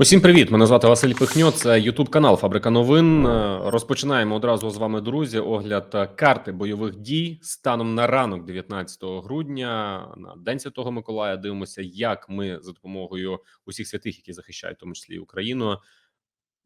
Усім привіт! Мене звати Василь Пихньо. Це Ютуб канал Фабрика новин. Е, розпочинаємо одразу з вами, друзі. Огляд е, карти бойових дій станом на ранок, 19 грудня, на день святого Миколая. Дивимося, як ми за допомогою усіх святих, які захищають в тому числі Україну,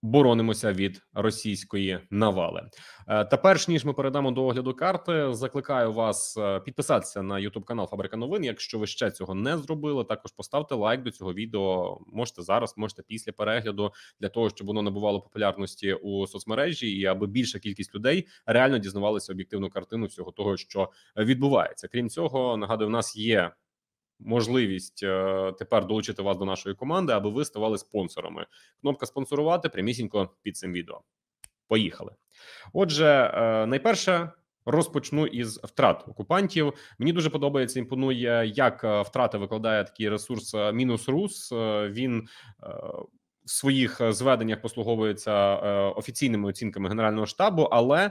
Боронимося від російської навали. Е, та перш ніж ми передамо до огляду карти, закликаю вас е, підписатися на YouTube канал Фабрика Новин. Якщо ви ще цього не зробили, також поставте лайк до цього відео. Можете зараз, можете після перегляду для того, щоб воно набувало популярності у соцмережі, і аби більша кількість людей реально дізнавалися об'єктивну картину всього того, що відбувається. Крім цього, нагадую, в нас є можливість е, тепер долучити вас до нашої команди, аби ви ставали спонсорами. Кнопка спонсорувати прямісінько під цим відео. Поїхали. Отже, е, найперше. Розпочну із втрат окупантів. Мені дуже подобається, імпонує, як е, втрата викладає такий ресурс. Мінус Рус він в своїх зведеннях послуговується офіційними оцінками генерального штабу, але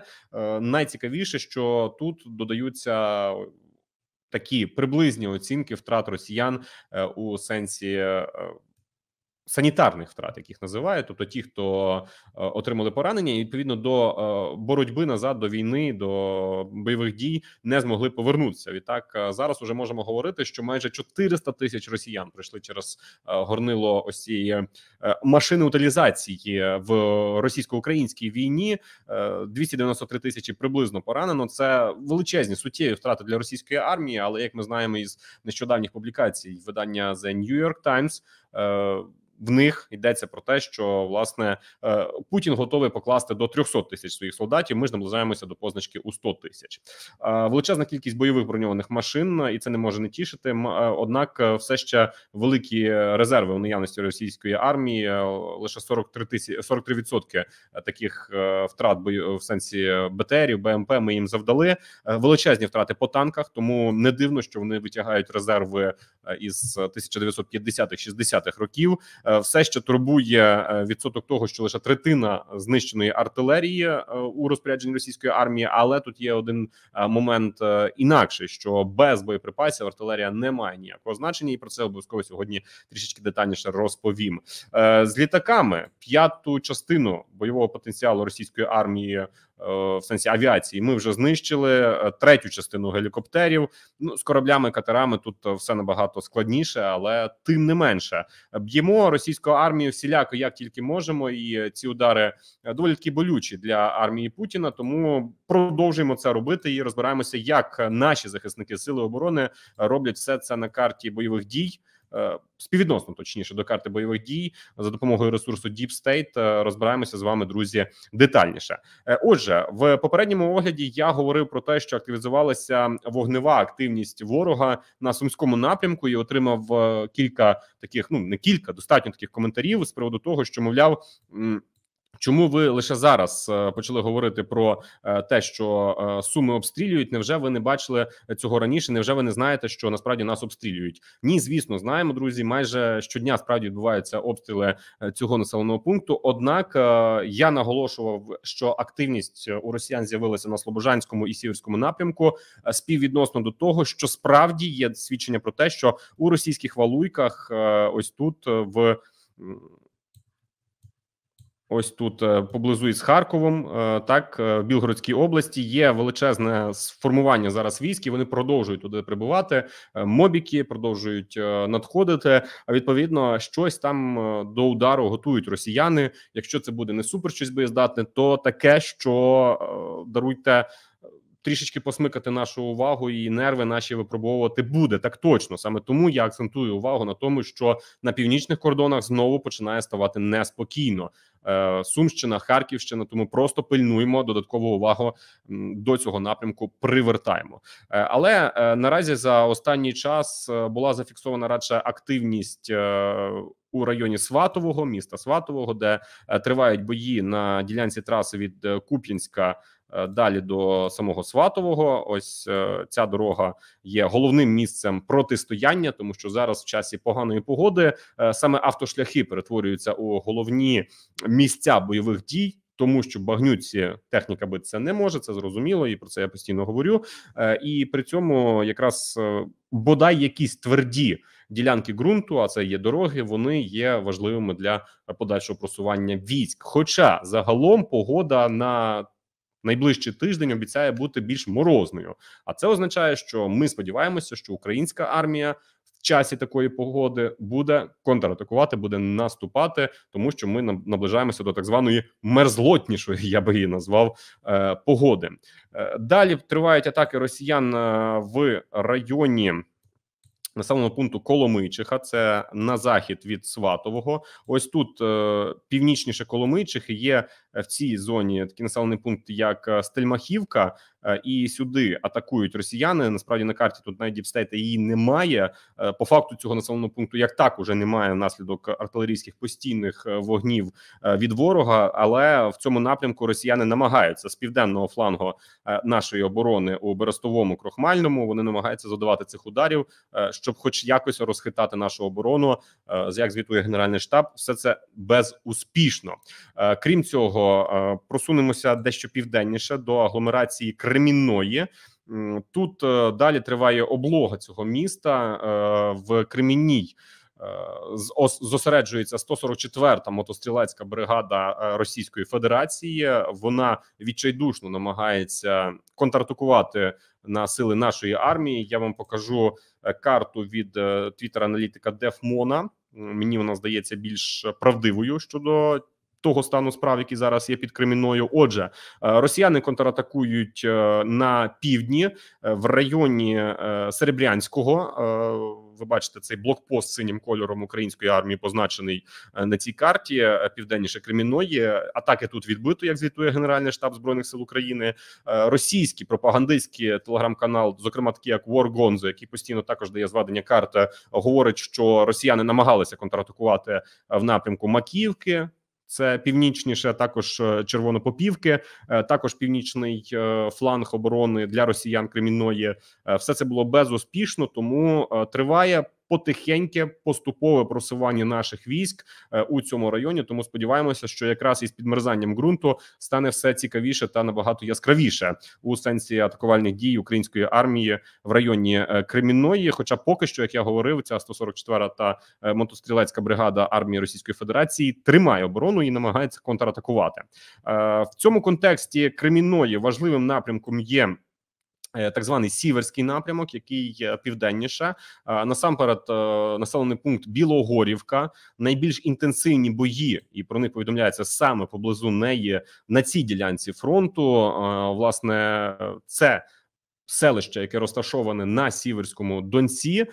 найцікавіше, що тут додаються такі приблизні оцінки втрат росіян е, у сенсі. Е, санітарних втрат, як їх називають, тобто ті, хто е, отримали поранення, і відповідно до е, боротьби назад до війни, до бойових дій не змогли повернутися. Відтак е, зараз уже можемо говорити, що майже 400 тисяч росіян пройшли через горнило ось цієї машини утилізації в російсько-українській війні. 293 тисячі приблизно поранено. Це величезні суттєві втрати для російської армії, але як ми знаємо із нещодавніх публікацій видання The New York Times, в них йдеться про те, що власне е, Путін готовий покласти до 300 тисяч своїх солдатів. Ми ж наближаємося до позначки у 100 тисяч. Е, величезна кількість бойових броньованих машин, і це не може не тішити. Е, однак, все ще великі резерви у наявності російської армії лише 43 тисячі 43% таких втрат в сенсі БТРів, БМП. Ми їм завдали величезні втрати по танках. Тому не дивно, що вони витягають резерви із 1950-х, 60-х років. Е, все, ще турбує е, відсоток того, що лише третина знищеної артилерії е, у розпорядженні російської армії, але тут є один момент інакше: що без боєприпасів артилерія не має ніякого значення, і про це обов'язково сьогодні трішечки детальніше розповім з літаками. П'яту частину бойового потенціалу російської армії Е, в сенсі авіації. Ми вже знищили е, третю частину гелікоптерів. Ну з кораблями, катерами тут е, все набагато складніше, але тим не менше б'ємо російську армію всіляко, як тільки можемо, і ці удари доволі таки болючі для армії Путіна. Тому продовжуємо це робити і розбираємося, як наші захисники сили оборони роблять все це на карті бойових дій. Е, співвідносно точніше до карти бойових дій за допомогою ресурсу Deep State е, розбираємося з вами, друзі, детальніше. Е, отже, в попередньому огляді я говорив про те, що активізувалася вогнева активність ворога на сумському напрямку і отримав кілька таких, ну не кілька, достатньо таких коментарів з приводу того, що мовляв. Чому ви лише зараз е, почали говорити про е, те, що е, суми обстрілюють? Невже ви не бачили цього раніше? Невже ви не знаєте, що насправді нас обстрілюють? Ні, звісно, знаємо, друзі. Майже щодня справді відбуваються обстріли цього населеного пункту. Однак я наголошував, що активність у росіян з'явилася на Слобожанському і Сіверському напрямку співвідносно до того, що справді є свідчення про те, що у російських валуйках ось тут в. Ось тут е, поблизу із Харковом, е, так е, в Білгородській області є величезне сформування зараз військ. і Вони продовжують туди прибувати. Мобіки продовжують надходити. А відповідно, щось там до удару готують росіяни. Якщо це буде не супер щось боєздатне, то таке, що даруйте трішечки посмикати нашу увагу і нерви наші випробовувати буде так точно. Саме тому я акцентую увагу на тому, що на північних кордонах знову починає ставати неспокійно. Е, Сумщина, Харківщина, тому просто пильнуємо додаткову увагу до цього напрямку. Привертаємо, е, але е, наразі за останній час була зафіксована радше активність. У районі Сватового міста Сватового, де е, тривають бої на ділянці траси від Куп'янська Е, далі до самого Сватового. Ось е, ця дорога є головним місцем протистояння, тому що зараз в часі поганої погоди е, саме автошляхи перетворюються у головні місця бойових дій. Тому що багнюці техніка би це не може, це зрозуміло, і про це я постійно говорю. І при цьому якраз бодай якісь тверді ділянки ґрунту, а це є дороги. Вони є важливими для подальшого просування військ. Хоча загалом погода на найближчий тиждень обіцяє бути більш морозною. А це означає, що ми сподіваємося, що українська армія. в Часі такої погоди буде контратакувати, буде наступати, тому що ми наближаємося до так званої мерзлотнішої, я би її назвав е, погоди. Е, далі тривають атаки росіян е, в районі населеного пункту Коломичиха, це на захід від Сватового. Ось тут е, північніше Коломийчих є е, в цій зоні такий населений пункт, як е, Стельмахівка. Е, і сюди атакують росіяни. Насправді на карті тут навіть діпстейта її немає. Е, по факту цього населеного пункту як так уже немає внаслідок артилерійських постійних е, вогнів від ворога. Але в цьому напрямку росіяни намагаються з південного флангу нашої оборони у Берестовому крохмальному. Вони намагаються задавати цих ударів, щоб, хоч якось, розхитати нашу оборону. з як звітує генеральний штаб, все це безуспішно. Крім цього, просунемося дещо південніше до агломерації Кри. Кремінної. Тут е, далі триває облога цього міста е, в Кремінній. Е, зосереджується 144-та мотострілецька бригада Російської Федерації. Вона відчайдушно намагається контратакувати на сили нашої армії. Я вам покажу карту від твіттер аналітика Дефмона. Мені вона здається більш правдивою щодо того стану справ, який зараз є під Креміною. Отже, е, росіяни контратакують е, на півдні е, в районі Серебрянського. Ви бачите цей блокпост синім кольором української армії, позначений на цій карті південніше Криміної Атаки тут відбито, як звітує Генеральний штаб збройних сил України. Російський пропагандистський телеграм-канал, зокрема такий як War Gonzo, який постійно також дає зведення карти, говорить, що росіяни намагалися контратакувати в напрямку Маківки. Це північніше, також е, червонопопівки, е, також північний е, фланг оборони для росіян Кремінної. Все це було безуспішно, тому триває потихеньке поступове просування наших військ е, у цьому районі. Тому сподіваємося, що якраз із підмерзанням ґрунту стане все цікавіше та набагато яскравіше у сенсі атакувальних дій української армії в районі е, Кремінної. Хоча поки що, як я говорив, ця 144 та е, мотострілецька бригада армії Російської Федерації тримає оборону і намагається контратакувати в цьому контексті. Кремінної важливим напрямком є. Е, так званий сіверський напрямок, який південніше, е, насамперед, е, населений пункт Білогорівка, найбільш інтенсивні бої, і про них повідомляється саме поблизу неї на цій ділянці фронту. Власне, це. Селище, яке розташоване на сіверському донці,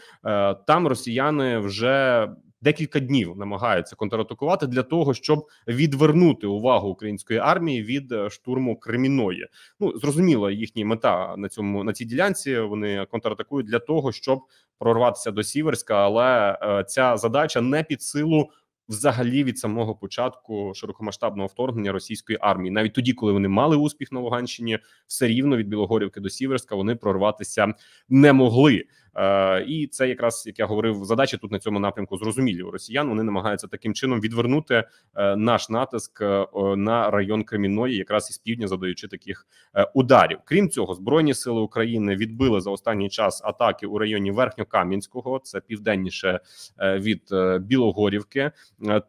там росіяни вже декілька днів намагаються контратакувати для того, щоб відвернути увагу української армії від е, штурму Креміної. Ну зрозуміло, їхня мета на цьому на цій ділянці. Вони контратакують для того, щоб прорватися до Сіверська, але е, ця задача не під силу. Взагалі від самого початку широкомасштабного вторгнення російської армії, навіть тоді, коли вони мали успіх на Луганщині, все рівно від Білогорівки до Сіверська вони прорватися не могли. Е, і це якраз як я говорив, задачі тут на цьому напрямку зрозумілі. У Росіян вони намагаються таким чином відвернути е, наш натиск е, на район Кремінної, якраз із півдня, задаючи таких ударів. Крім цього, збройні сили України відбили за останній час атаки у районі Верхньокам'янського, це південніше від Білогорівки.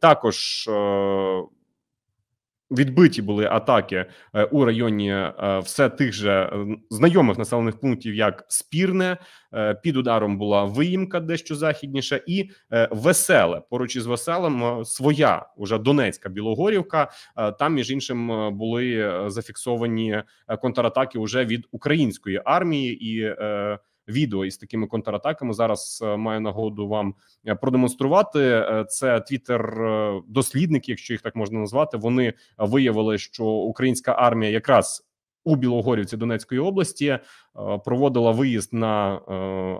Також Відбиті були атаки е, у районі е, все тих же е, знайомих населених пунктів, як спірне під ударом була виїмка, дещо західніша, і веселе поруч із веселим своя уже Донецька Білогорівка. Там між іншим були зафіксовані контратаки уже від української армії і відео із такими контратаками. Зараз е, маю нагоду вам е, продемонструвати. Е, це твіттер дослідники, якщо їх так можна назвати. Вони виявили, що українська армія якраз. У Білогорівці Донецької області проводила виїзд на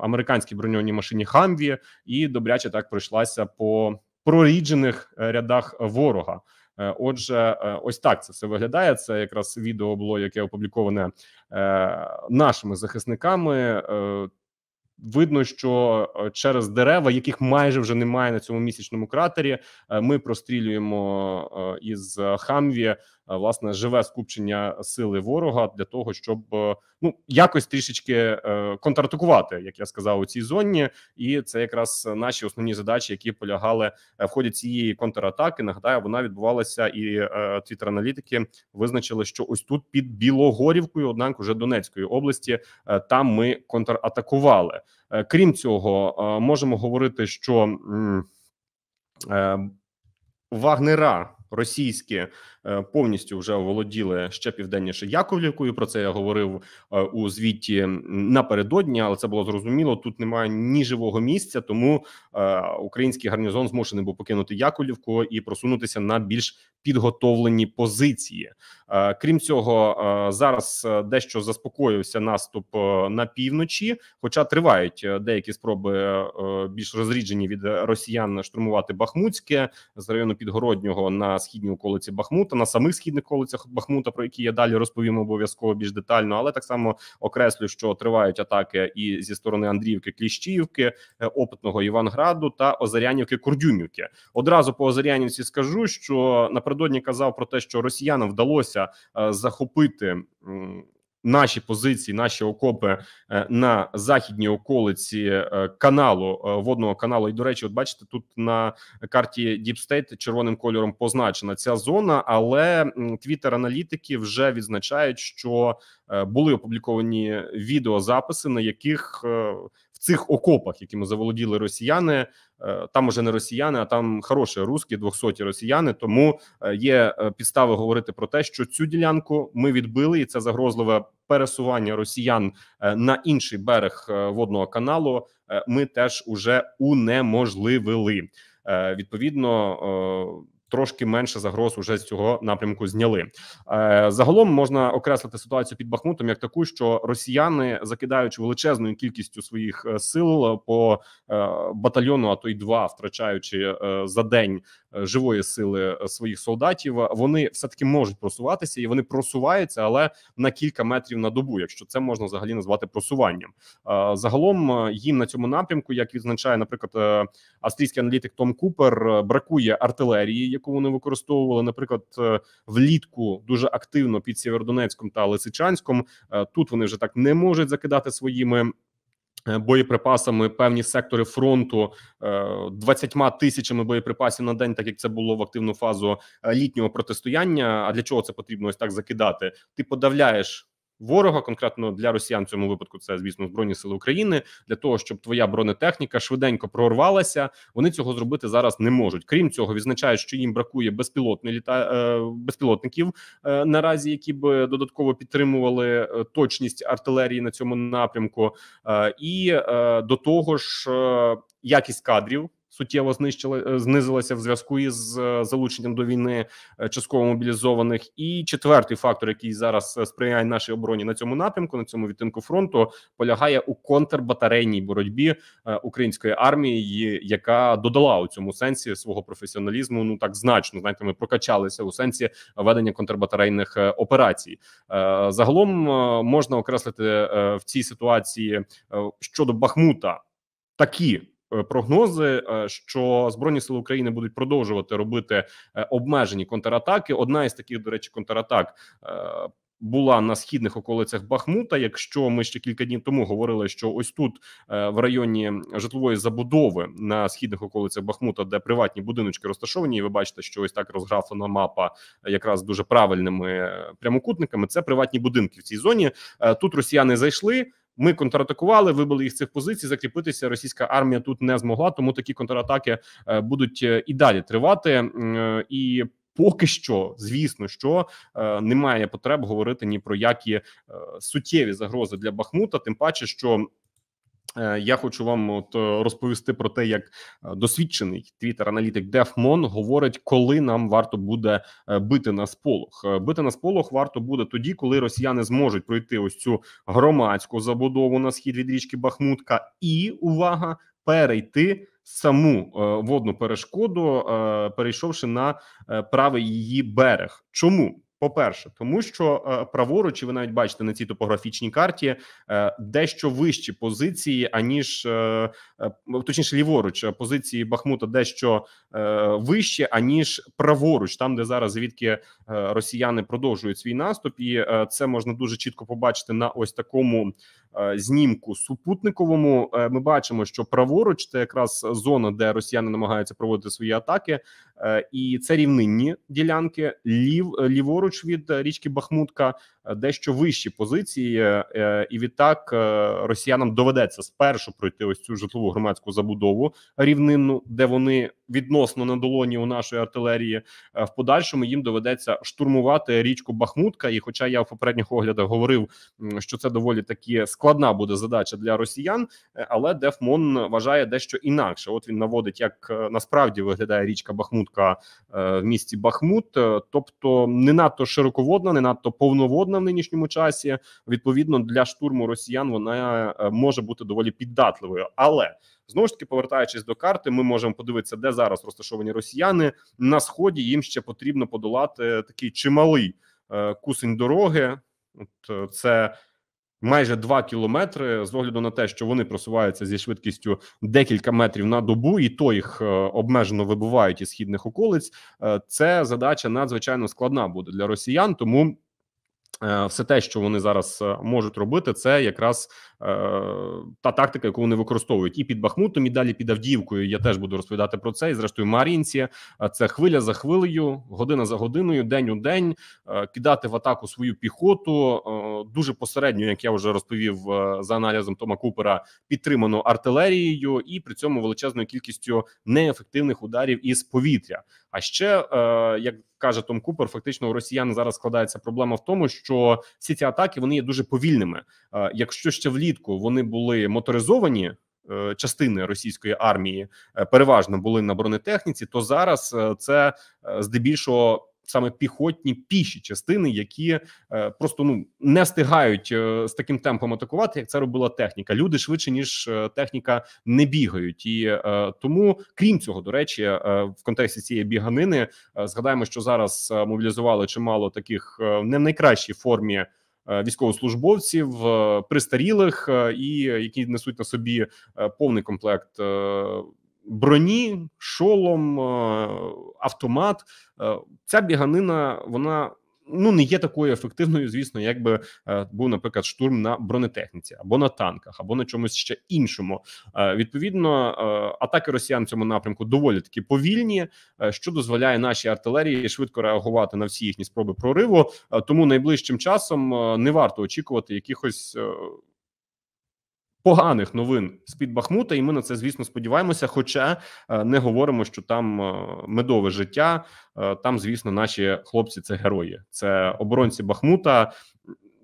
американській броньованій машині Хамві і добряче так пройшлася по проріджених рядах ворога. Е, отже, е, ось так це все виглядає. Це якраз відео було, яке опубліковане е, нашими захисниками. Видно, що через дерева, яких майже вже немає на цьому місячному кратері, ми прострілюємо із Хамві Е, власне живе скупчення сили ворога для того, щоб е, ну якось трішечки е, контратакувати, як я сказав, у цій зоні, і це якраз наші основні задачі, які полягали в ході цієї контратаки. Нагадаю, вона відбувалася і твіттер-аналітики визначили, що ось тут під Білогорівкою, однак уже Донецької області, там ми контратакували. Крім цього, можемо говорити, що вагнера російські е, повністю вже оволоділи ще південніше Яковлівкою. Про це я говорив е, у звіті напередодні, але це було зрозуміло. Тут немає ні живого місця, тому е, український гарнізон змушений був покинути Яковлівку і просунутися на більш підготовлені позиції. Крім цього, зараз дещо заспокоївся наступ на півночі, хоча тривають деякі спроби більш розріджені від росіян штурмувати Бахмутське з району Підгороднього на східній околиці Бахмута, на самих східних околицях Бахмута, про які я далі розповім обов'язково більш детально, але так само окреслю, що тривають атаки і зі сторони Андріївки, Кліщіївки, е, Опитного Іванграду та Озарянівки Курдюмівки. Одразу по Озарянівці скажу, що напередодні казав про те, що росіянам вдалося е, захопити наші позиції, наші окопи е, на західній околиці е, каналу е, водного каналу. І до речі, от бачите, тут на карті Діпстейт червоним кольором позначена ця зона, але твіттер-аналітики вже відзначають, що були опубліковані відеозаписи, на яких цих окопах, якими заволоділи росіяни. Е, там уже не росіяни, а там хороші русські двохсоті росіяни. Тому е, є е, підстави говорити про те, що цю ділянку ми відбили, і це загрозливе пересування росіян на інший берег водного каналу. Ми теж уже унеможливили відповідно трошки менше загроз уже з цього напрямку зняли. Е, загалом можна окреслити ситуацію під Бахмутом як таку, що росіяни, закидаючи величезною кількістю своїх е, сил е, по батальйону, а то й два втрачаючи за день Е, живої сили е, своїх солдатів. Вони все таки можуть просуватися і вони просуваються, але на кілька метрів на добу, якщо це можна взагалі назвати просуванням. Е, загалом їм на цьому напрямку, як відзначає, наприклад, австрійський аналітик Том Купер, бракує артилерії, яку вони використовували, наприклад, влітку дуже активно під Сєвєродонецьком та Лисичанськом. Тут вони вже так не можуть закидати своїми. Е, боєприпасами певні сектори фронту 20 е, тисячами боєприпасів на день, так як це було в активну фазу е, літнього протистояння. А для чого це потрібно ось так закидати? Ти подавляєш ворога, конкретно для росіян в цьому випадку, це звісно збройні сили України для того, щоб твоя бронетехніка швиденько прорвалася. Вони цього зробити зараз не можуть. Крім цього, відзначають, що їм бракує безпілотних літа е, безпілотників е, наразі, які б додатково підтримували е, точність артилерії на цьому напрямку, і до того ж якість кадрів суттєво знищили е, знизилася в зв'язку із е, залученням до війни е, частково мобілізованих. І четвертий фактор, який зараз сприяє нашій обороні на цьому напрямку, на цьому відтинку фронту, полягає у контрбатарейній боротьбі української армії, яка додала у цьому сенсі свого професіоналізму. Ну так значно знаєте, ми прокачалися у сенсі ведення контрбатарейних операцій. Загалом можна окреслити в цій ситуації щодо Бахмута такі. Е, прогнози, е, що збройні сили України будуть продовжувати робити е, обмежені контратаки. Одна із таких, до речі, контратак. Була на східних околицях Бахмута. Якщо ми ще кілька днів тому говорили, що ось тут в районі житлової забудови на східних околицях Бахмута, де приватні будиночки розташовані, і ви бачите, що ось так розграфлена мапа, якраз дуже правильними прямокутниками. Це приватні будинки в цій зоні. Тут росіяни зайшли. Ми контратакували, вибили їх з цих позицій. Закріпитися російська армія тут не змогла, тому такі контратаки е, будуть е, і далі тривати е, і. Поки що, звісно, що немає потреб говорити ні про які суттєві загрози для Бахмута, тим паче, що Е, я хочу вам от е, розповісти про те, як е, досвідчений твіттер-аналітик Дефмон говорить, коли нам варто буде бити на сполох. Бити на сполох варто буде тоді, коли росіяни зможуть пройти ось цю громадську забудову на схід від річки Бахмутка, і увага перейти. Саму водну перешкоду, перейшовши на правий її берег, чому по-перше, тому що е, праворуч, і ви навіть бачите на цій топографічній карті е, дещо вищі позиції, аніж е, е точніше ліворуч, е, позиції Бахмута дещо е, вищі, аніж праворуч, там де зараз звідки росіяни продовжують свій наступ, і це можна дуже чітко побачити на ось такому Е, знімку супутниковому. Е, ми бачимо, що праворуч це якраз зона, де росіяни намагаються проводити свої атаки, е, і це рівнинні ділянки. Лів ліворуч від річки Бахмутка дещо вищі позиції, і відтак росіянам доведеться спершу пройти ось цю житлову громадську забудову рівнинну, де вони відносно на долоні у нашої артилерії. В подальшому їм доведеться штурмувати річку Бахмутка. І, хоча я в попередніх оглядах говорив, що це доволі такі складні складна буде задача для росіян, е, але Дефмон вважає дещо інакше. От він наводить, як е, насправді виглядає річка Бахмутка е, в місті Бахмут, тобто не надто широководна, не надто повноводна в нинішньому часі. Відповідно, для штурму росіян вона може бути доволі піддатливою, але Знову ж таки, повертаючись до карти, ми можемо подивитися, де зараз розташовані росіяни на сході. Їм ще потрібно подолати такий чималий кусень дороги. От це майже 2 кілометри з огляду на те, що вони просуваються зі швидкістю декілька метрів на добу, і то їх е, обмежено вибувають із східних околиць. Е, це задача надзвичайно складна буде для росіян, тому. Е, все те, що вони зараз можуть робити, це якраз Е, та тактика, яку вони використовують, і під Бахмутом, і далі під Авдіївкою. Я теж буду розповідати про це. І зрештою, Мар'їнці е, це хвиля за хвилею, година за годиною, день у день е, кидати в атаку свою піхоту дуже посередньо, як я вже розповів за аналізом Тома Купера, підтримано артилерією і при цьому величезною кількістю неефективних ударів із повітря. А ще як каже Том Купер, фактично у росіян зараз складається проблема в тому, що всі ці атаки вони є дуже повільними. Якщо ще влі влітку вони були моторизовані. Е, частини російської армії е, переважно були на бронетехніці, то зараз е, це здебільшого саме піхотні піші частини, які просто ну не встигають з таким темпом атакувати, як це робила техніка. Люди швидше ніж техніка не бігають, і тому крім цього, до речі, в контексті цієї біганини згадаємо, що зараз мобілізували чимало таких не в найкращій формі. Е, військовослужбовців е, пристарілих е, і які несуть на собі повний комплект. Броні, шолом, автомат. Ця біганина вона ну не є такою ефективною, звісно, якби би е, був, наприклад, штурм на бронетехніці або на танках, або на чомусь ще іншому. Е, відповідно, е, атаки росіян в цьому напрямку доволі таки повільні, що дозволяє нашій артилерії швидко реагувати на всі їхні спроби прориву. Тому найближчим часом не варто очікувати якихось поганих новин з під Бахмута, і ми на це, звісно, сподіваємося. Хоча е, не говоримо, що там е, медове життя. Е, там, звісно, наші хлопці це герої, це оборонці Бахмута.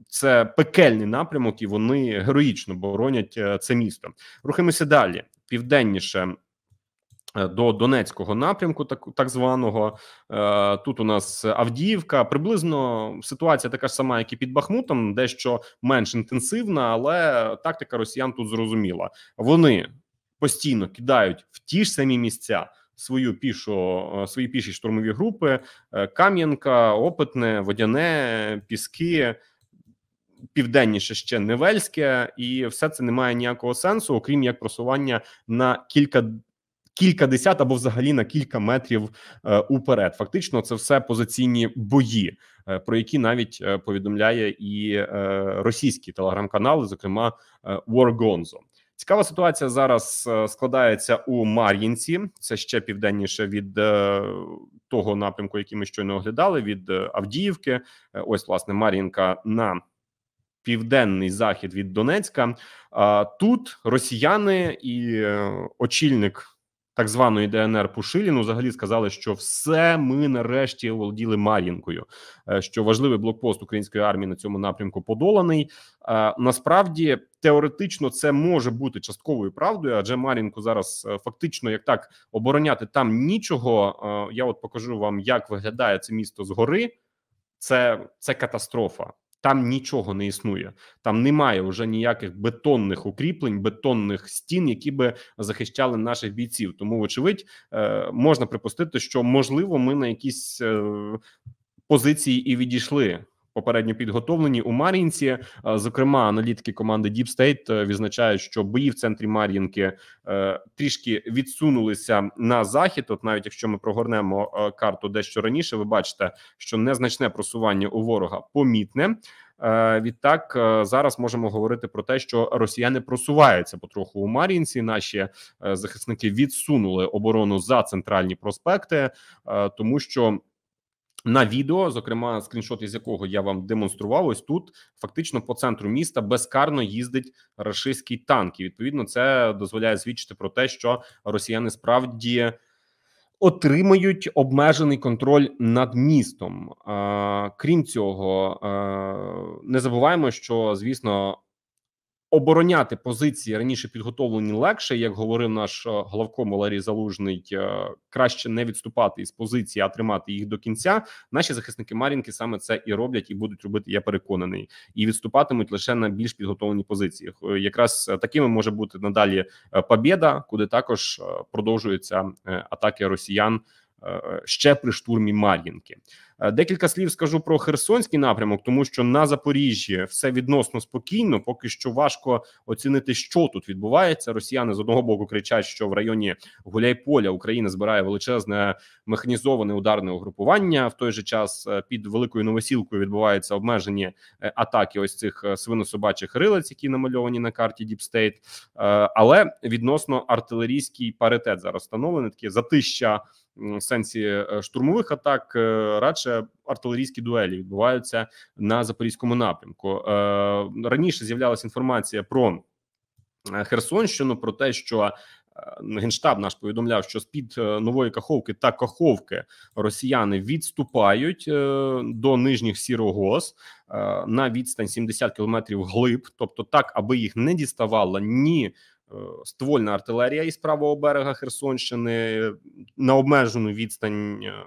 Це пекельний напрямок, і вони героїчно боронять це місто. Рухаємося далі, південніше. Е, до Донецького напрямку, так так званого е, тут у нас Авдіївка. Приблизно ситуація така ж сама, як і під Бахмутом, дещо менш інтенсивна, але тактика росіян тут зрозуміла. Вони постійно кидають в ті ж самі місця свою пішу, е, свої піші штурмові групи: Кам'янка, Опитне, Водяне, Піски. Південніше ще Невельське, і все це не має ніякого сенсу, окрім як просування на кілька кількадесят або взагалі на кілька метрів е, уперед. Фактично, це все позиційні бої, е, про які навіть е, повідомляє і російські телеграм-канали, зокрема Wargonzo. Цікава ситуація зараз складається у Мар'їнці. Це ще південніше від того напрямку, який ми щойно оглядали, від Авдіївки. Ось власне Мар'їнка на південний захід від Донецька. тут росіяни і очільник так званої ДНР Пушиліну взагалі сказали, що все ми нарешті володіли Мар'їнкою. Е, що важливий блокпост української армії на цьому напрямку подоланий. Е, насправді теоретично це може бути частковою правдою, адже Мар'їнку зараз е, фактично як так обороняти там нічого. Я от покажу вам, як виглядає це місто згори. Це це катастрофа там нічого не існує. Там немає вже ніяких бетонних укріплень, бетонних стін, які би захищали наших бійців. Тому, вочевидь, е, можна припустити, що можливо ми на якісь е, позиції і відійшли попередньо підготовлені у Мар'їнці. Е, зокрема, аналітики команди Deep State е, відзначають, що бої в центрі Мар'їнки е, трішки відсунулися на захід. От навіть якщо ми прогорнемо карту дещо раніше, ви бачите, що незначне просування у ворога помітне. Відтак зараз можемо говорити про те, що росіяни просуваються потроху у Мар'їнці. Наші захисники відсунули оборону за центральні проспекти, тому що на відео, зокрема, скріншот, із якого я вам демонстрував, ось тут фактично по центру міста безкарно їздить рашистський танк. І відповідно це дозволяє свідчити про те, що росіяни справді. Отримають обмежений контроль над містом. Крім цього, не забуваємо, що звісно обороняти позиції раніше підготовлені легше, як говорив наш е, главком Валерій Залужний, е, краще не відступати із позиції, а тримати їх до кінця. Наші захисники Мар'їнки саме це і роблять, і будуть робити. Я переконаний, і відступатимуть лише на більш підготовлені позиції. Е, якраз такими може бути надалі Побєда, куди також продовжуються атаки росіян. Е, ще при штурмі Мар'їнки. Е, декілька слів скажу про Херсонський напрямок, тому що на Запоріжжі все відносно спокійно. Поки що важко оцінити, що тут відбувається. Росіяни з одного боку кричать, що в районі Гуляйполя Україна збирає величезне механізоване ударне угрупування. В той же час е, під великою новосілкою відбуваються обмежені атаки. Ось цих свинособачих рилець, які намальовані на карті Діпстейт. Але відносно артилерійський паритет зараз встановлений таке затища сенсі е, штурмових атак, е, радше артилерійські дуелі відбуваються на запорізькому напрямку. Е, раніше з'являлася інформація про Херсонщину, про те, що Генштаб наш повідомляв, що з під нової каховки та каховки росіяни відступають до нижніх сірогос на відстань 70 кілометрів глиб, тобто так, аби їх не діставала ні ствольна артилерія із правого берега Херсонщини, на обмежену відстань е,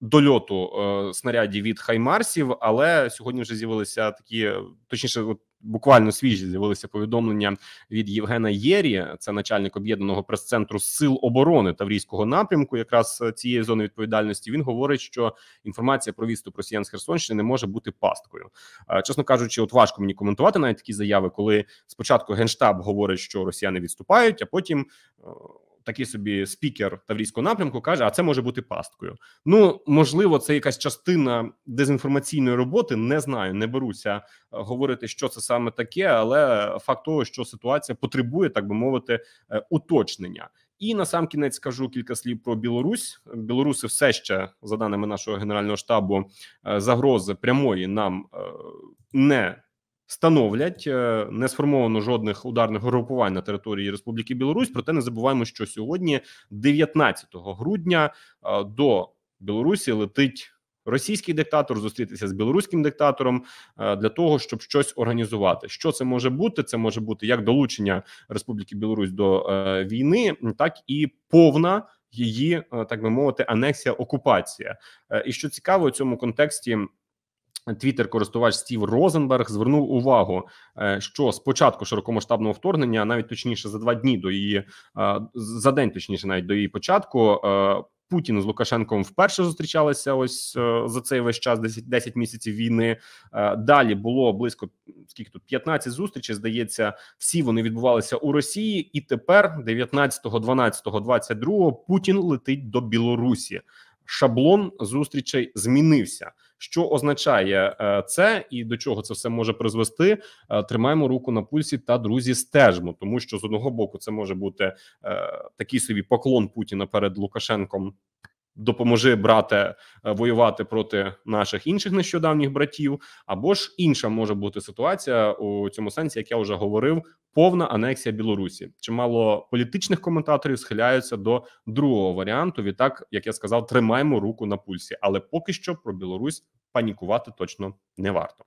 дольоту е, снарядів від хаймарсів. Але сьогодні вже з'явилися такі, е, точніше, от буквально свіжі з'явилися повідомлення від Євгена Єрі, це начальник об'єднаного прес-центру сил оборони Таврійського напрямку, якраз цієї зони відповідальності. Він говорить, що інформація про відступ Росіян з Херсонщини не може бути пасткою. Чесно кажучи, от важко мені коментувати навіть такі заяви, коли спочатку генштаб говорить, що росіяни відступають, а потім такий собі спікер таврійського напрямку каже: а це може бути пасткою. Ну можливо, це якась частина дезінформаційної роботи. Не знаю, не беруся е, говорити, що це саме таке, але факт того, що ситуація потребує, так би мовити, е, уточнення. І на сам кінець скажу кілька слів про Білорусь. Білоруси все ще, за даними нашого генерального штабу, е, загрози прямої нам не становлять е, не сформовано жодних ударних групувань на території Республіки Білорусь. Проте не забуваємо, що сьогодні, 19 грудня, е, до Білорусі летить. Російський диктатор зустрітися з білоруським диктатором е, для того, щоб щось організувати. Що це може бути? Це може бути як долучення Республіки Білорусь до війни, так і повна її, так би мовити, анексія окупація. І що цікаво у цьому контексті Твіттер-користувач Стів Розенберг звернув увагу, е, що спочатку широкомасштабного вторгнення, навіть точніше, за два дні до її е, за день, точніше, навіть до її початку, е, Путін з Лукашенком вперше зустрічалися. Ось за цей весь час 10, 10 місяців війни. Далі було близько скільки тут 15 зустрічей. Здається, всі вони відбувалися у Росії, і тепер, 19, 12, 22, Путін летить до Білорусі. Шаблон зустрічей змінився. Що означає е, це і до чого це все може призвести? Е, тримаємо руку на пульсі та друзі, стежмо, тому що з одного боку це може бути е, такий собі поклон Путіна перед Лукашенком допоможи брате е, воювати проти наших інших нещодавніх братів, або ж інша може бути ситуація у цьому сенсі, як я вже говорив, повна анексія Білорусі. Чимало політичних коментаторів схиляються до другого варіанту. Відтак, як я сказав, тримаємо руку на пульсі, але поки що про Білорусь панікувати точно не варто.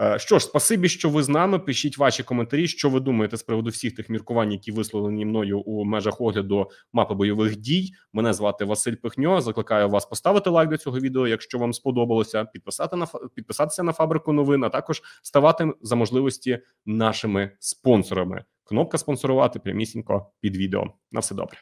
Е, що ж, спасибі, що ви з нами. Пишіть ваші коментарі, що ви думаєте з приводу всіх тих міркувань, які висловлені мною у межах огляду мапи бойових дій. Мене звати Василь Пихньо. Закликаю вас поставити лайк до цього відео, якщо вам сподобалося. Підписати на підписатися на фабрику новин, а також ставати за можливості нашими спонсорами. Кнопка спонсорувати прямісінько під відео. На все добре.